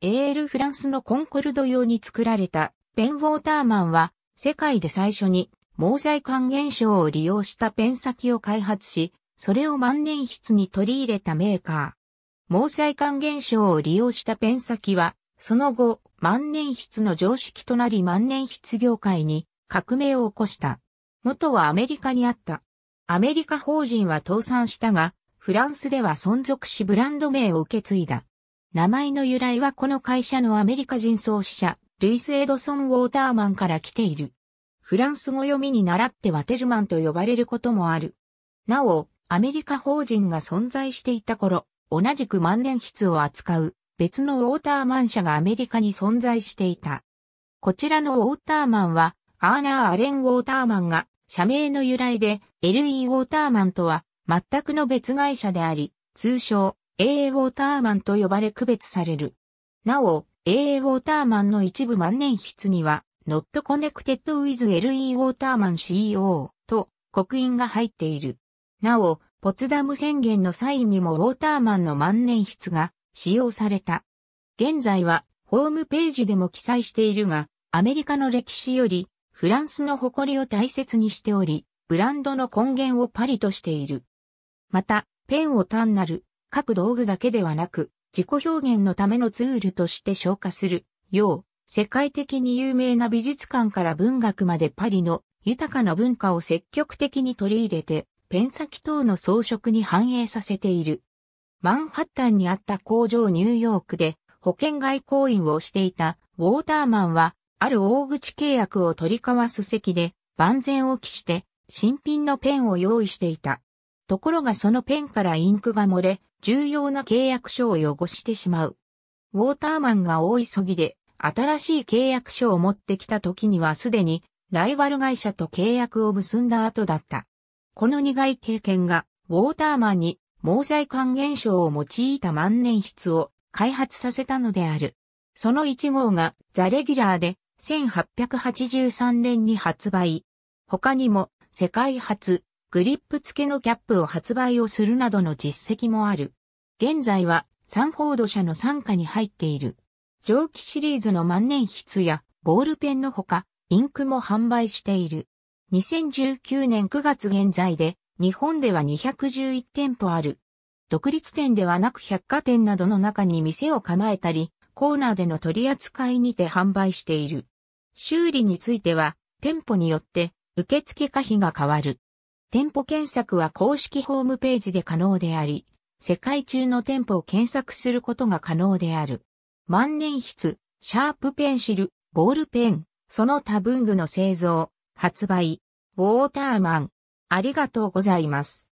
AL フランスのコンコルド用に作られたペンウォーターマンは世界で最初に毛細管現象を利用したペン先を開発し、それを万年筆に取り入れたメーカー。毛細管現象を利用したペン先は、その後、万年筆の常識となり万年筆業界に革命を起こした。元はアメリカにあった。アメリカ法人は倒産したが、フランスでは存続しブランド名を受け継いだ。名前の由来はこの会社のアメリカ人創始者、ルイス・エドソン・ウォーターマンから来ている。フランス語読みに習ってワテルマンと呼ばれることもある。なお、アメリカ法人が存在していた頃、同じく万年筆を扱う別のウォーターマン社がアメリカに存在していた。こちらのウォーターマンは、アーナー・アレン・ウォーターマンが社名の由来で、LE ウォーターマンとは全くの別会社であり、通称 AA ウォーターマンと呼ばれ区別される。なお、AA ウォーターマンの一部万年筆には、Not Connected with LE ウォーターマン CO e と刻印が入っている。なお、ポツダム宣言のサインにもウォーターマンの万年筆が使用された。現在はホームページでも記載しているが、アメリカの歴史よりフランスの誇りを大切にしており、ブランドの根源をパリとしている。また、ペンを単なる各道具だけではなく、自己表現のためのツールとして消化する、よう、世界的に有名な美術館から文学までパリの豊かな文化を積極的に取り入れて、ペン先等の装飾に反映させている。マンハッタンにあった工場ニューヨークで保険外交員をしていたウォーターマンは、ある大口契約を取り交わす席で万全を期して新品のペンを用意していた。ところがそのペンからインクが漏れ、重要な契約書を汚してしまう。ウォーターマンが大急ぎで新しい契約書を持ってきた時にはすでにライバル会社と契約を結んだ後だった。この苦い経験がウォーターマンに毛細管現象を用いた万年筆を開発させたのである。その1号がザ・レギュラーで1883年に発売。他にも世界初グリップ付けのキャップを発売をするなどの実績もある。現在はサンフォード社の傘下に入っている。蒸気シリーズの万年筆やボールペンのほか、インクも販売している。2019年9月現在で、日本では211店舗ある。独立店ではなく百貨店などの中に店を構えたり、コーナーでの取り扱いにて販売している。修理については、店舗によって受付可否が変わる。店舗検索は公式ホームページで可能であり、世界中の店舗を検索することが可能である。万年筆、シャープペンシル、ボールペン、その他文具の製造、発売、ウォーターマン。ありがとうございます。